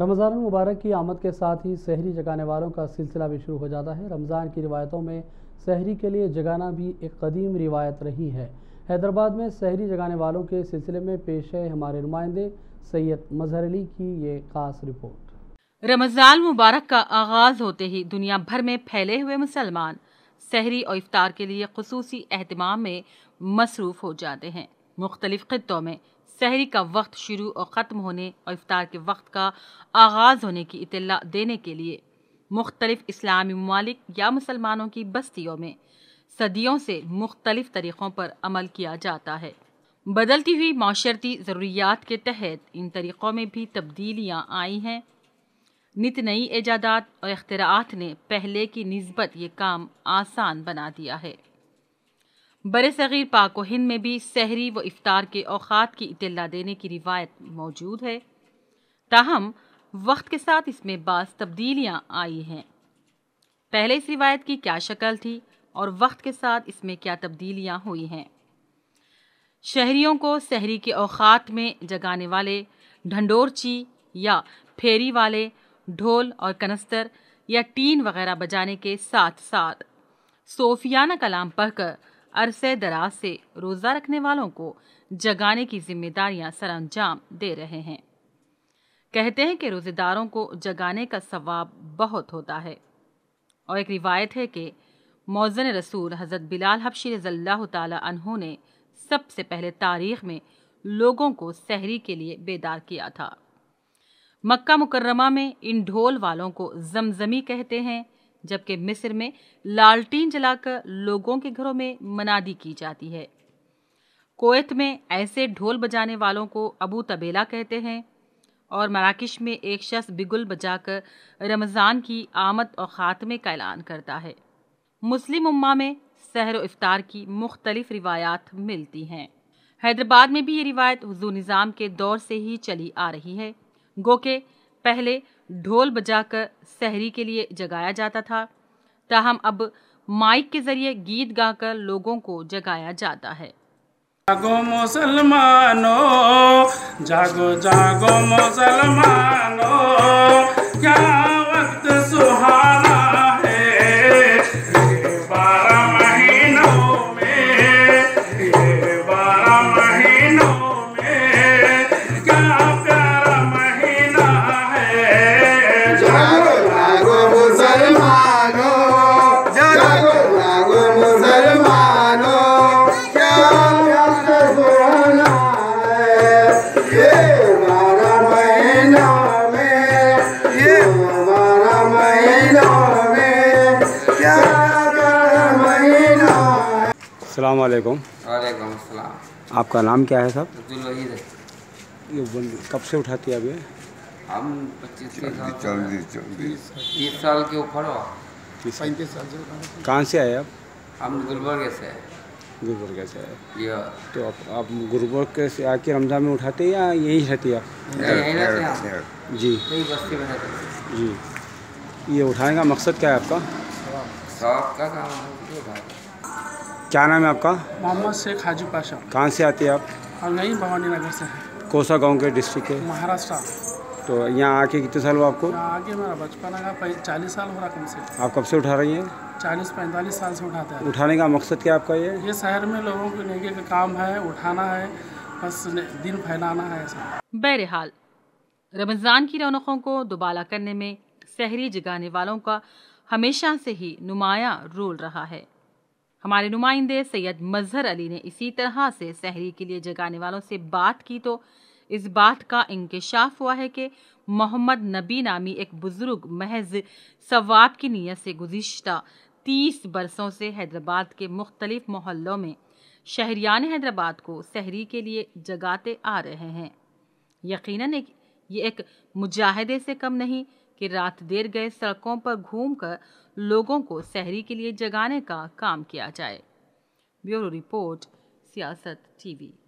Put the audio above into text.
रमज़ान मुबारक की आमद के साथ ही शहरी जगाने वालों का सिलसिला भी शुरू हो जाता है रमज़ान की रिवायतों में शहरी के लिए जगाना भी एक कदीम रिवायत रही है हैदराबाद में शहरी जगाने वालों के सिलसिले में पेश है हमारे नुमाइंदे सैयद मजहर अली की ये खास रिपोर्ट रमज़ान मुबारक का आगाज़ होते ही दुनिया भर में फैले हुए मुसलमान शहरी और इफ्तार के लिए खसूसी अहतमाम में मसरूफ़ हो जाते हैं मुख्तलिफ़ ख़त्ों में सहरी का वक्त शुरू और ख़त्म होने और इफ्तार के वक्त का आगाज़ होने की इतला देने के लिए मुख्तलिफ़ इस्लामी ममालिक या मुसलमानों की बस्तियों में सदियों से मुख्तलिफ़ तरीक़ों पर अमल किया जाता है बदलती हुई माशरती ज़रूरियात के तहत इन तरीक़ों में भी तब्दीलियाँ आई हैं नित नई ईजादात और अख्तरात ने पहले की नस्बत ये काम आसान बना दिया है बरे सग़ीर पाक हिंद में भी सहरी व इफ़ार के अवात की इतला देने की रिवायत मौजूद है ताहम वक्त के साथ इसमें बास तब्दीलियाँ आई हैं पहले इस रिवायत की क्या शक्ल थी और वक्त के साथ इसमें क्या तब्दीलियाँ हुई हैं शहरीों को सहरी के अवात में जगाने वाले ढंडोरची या फेरी वाले ढोल और कनस्तर या टीन वगैरह बजाने के साथ साथ सोफियाना कलाम पढ़कर अरसे दराज से रोज़ा रखने वालों को जगाने की जिम्मेदारियां सरंजाम दे रहे हैं कहते हैं कि रोज़ेदारों को जगाने का सवाब बहुत होता है और एक रिवायत है कि मौजन रसूल हज़रत बिलाल हबशी रज़ल्ला ने सबसे पहले तारीख में लोगों को सहरी के लिए बेदार किया था मक्का मुकर्रमा में इन ढोल वालों को जमजमी कहते हैं जबकि मिस्र में लालटीन जलाकर लोगों के घरों में मनादी की जाती है कोत में ऐसे ढोल बजाने वालों को अबू तबेला कहते हैं और मराकश में एक शख्स बिगुल बजाकर रमज़ान की आमद और ख़ात्मे का ऐलान करता है मुस्लिम उम्मा में सहर इफ़ार की मुख्तलिफ रिवायात मिलती हैं हैदराबाद में भी ये रिवायत हजू निज़ाम के दौर से ही चली आ रही है गो के पहले ढोल बजाकर सहरी के लिए जगाया जाता था ताहम अब माइक के जरिए गीत गाकर लोगों को जगाया जाता है जागो मुसलमानो जागो जागो मुसलमानो अस्सलाम वालेकुम वालेकुम अस्सलाम आपका नाम क्या है साहब ये बंद कब से उठाती है अब ये हम पच्चीस साल के ऊपर साल से कहाँ से आए आप हम गुलबर्ग से गुलबर्ग से आए तो आप आप गुलबर्ग से आके रमज़ान में उठाते हैं या यहीं रहती आप जी जी ये उठाने का मकसद क्या है आपका का काम क्या नाम है आपका मोहम्मद शेख हाजू पाशा कहाँ से आते हैं आप और नहीं भवानी नगर से कोसा गांव के डिस्ट्रिक्ट है महाराष्ट्र तो यहाँ आके कितने साल हुआ आपको आगे मेरा बचपन चालीस साल हो रहा कम से आप कब से उठा रही हैं चालीस पैंतालीस साल से उठाते हैं उठाने का मकसद क्या आपका ये ये शहर में लोगों को लेके का काम है उठाना है बस दिन फैलाना है ऐसा बहरहाल रमज़ान की रौनकों को दुबाला करने में शहरी जगाने वालों का हमेशा से ही नुमाया रोल रहा है हमारे नुमाइंदे सैयद मजहर अली ने इसी तरह से सहरी के लिए जगाने वालों से बात की तो इस बात का इंकशाफ हुआ है कि मोहम्मद नबी नामी एक बुज़ुर्ग महज सवाब की नीयत से गुज्त तीस बरसों से हैदराबाद के मुख्तलिफ मोहल्लों में शहरियान हैदराबाद को सहरी के लिए जगाते आ रहे हैं यकीनन एक ये एक मुजाहिदे से कम नहीं कि रात देर गए सड़कों पर घूमकर लोगों को शहरी के लिए जगाने का काम किया जाए ब्यूरो रिपोर्ट सियासत टीवी